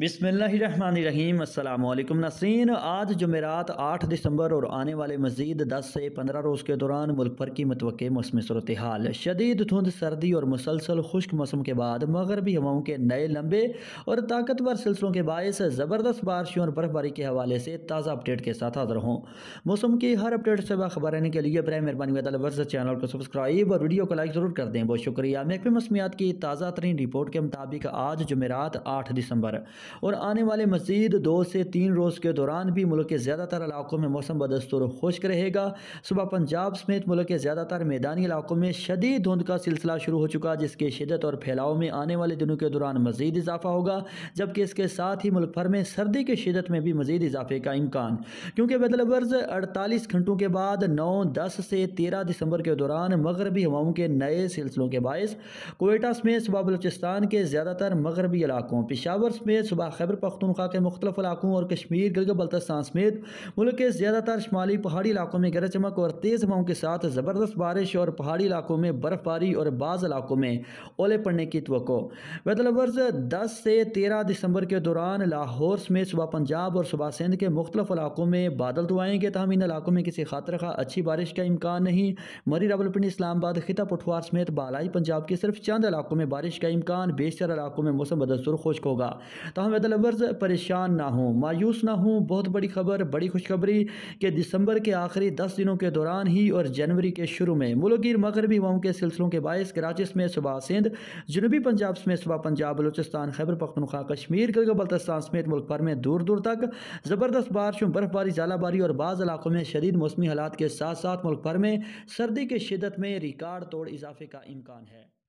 बिसमीम अल्लाम नसरीन आज जमेरात आठ दिसंबर और आने वाले मजीद दस से पंद्रह रोज़ के दौरान मुल्क भर की मतवक़ मौसम सूरत हाल शदीद धुंध सर्दी और मुसलसल खुश्क मौसम के बाद मगरबी हवाओं के नए लंबे और ताकतवर सिलसिलों के बायस ज़बरदस्त बारिशों और बर्फबारी के हवाले से ताज़ा अपडेट के साथ हाजिर हों मौसम की हर अपडेट से बाखबर रहने के लिए बरए मेहरबानी वर्ज चैनल को सब्सक्राइब और वीडियो को लाइक ज़रूर कर दें बहुत शुक्रिया महकमे मौसमियात की ताज़ा तरीन रिपोर्ट के मुताबिक आज जमेरात आठ दिसंबर और आने वाले मजीद दो से तीन रोज़ के दौरान भी मुल्क के ज़्यादातर इलाकों में मौसम बदस्तूर खुश्क रहेगा सुबह पंजाब समेत मुल्क के ज़्यादातर मैदानी इलाकों में शदीद धुंध का सिलसिला शुरू हो चुका जिसके शिदत और फैलाव में आने वाले दिनों के दौरान मजीद इजाफा होगा जबकि इसके साथ ही मुल्क भर में सर्दी की शिदत में भी मजीद इजाफे का इम्कान क्योंकि बदलवर्ज अड़तालीस घंटों के बाद नौ दस से तेरह दिसंबर के दौरान मगरबी हवाओं के नए सिलसिलों के बायस कोयटा समेत सुबह बलोचिस्तान के ज़्यादातर मगरबी इलाकों पिशावर समेत सूबा खैबर पख्तनख्वा के मुख्तफ इलाकों और कश्मीर गिलगित बल्तस्तान समेत मुल्क के ज़्यादातर शुमाली पहाड़ी इलाकों में गरज चमक और तेज़ हवाओं के साथ ज़बरदस्त बारिश और पहाड़ी इलाकों में बर्फ़बारी और बाज़ इलाकों में ओले पड़ने की तो वेदलवर्स दस से तेरह दिसंबर के दौरान लाहौर समेत सुबह पंजाब और सुबह सिंध के मुख्तफ इलाकों में बादल तो आएंगे तहम इन इलाकों में किसी खातर का अच्छी बारिश का इम्कान नहीं मरी रावलपिंडी इस्लामाबाद खिता पठवार समेत बालाई पंजाब के सिर्फ चंद इलाकों में बारिश का इम्कान बेशतर इलाकों में मौसम बदस्तर खुश्क होगा तहम वेदर लवर्स परेशान ना हों मायूस ना हों बहुत बड़ी खबर बड़ी खुशखबरी कि दिसंबर के आखिरी दस दिनों के दौरान ही और जनवरी के शुरू में मुलगिर मगरबी वाओं के सिलसिलों के बायस कराची में सुबह सिंध जनूबी पंजाब में सुबह पंजाब बलोचिस्तान खैबर पख्तनखा कश्मीर गिलगत बल्तस्तान समेत मुल्क भर में दूर दूर तक ज़बरदस्त बारिशों बर्फबारी जालाबारी और बाज़ इलाकों में शदीद मौसमी हालात के साथ साथ मुल्क भर में सर्दी की शिदत में रिकार्ड तोड़ इजाफे का इम्कान है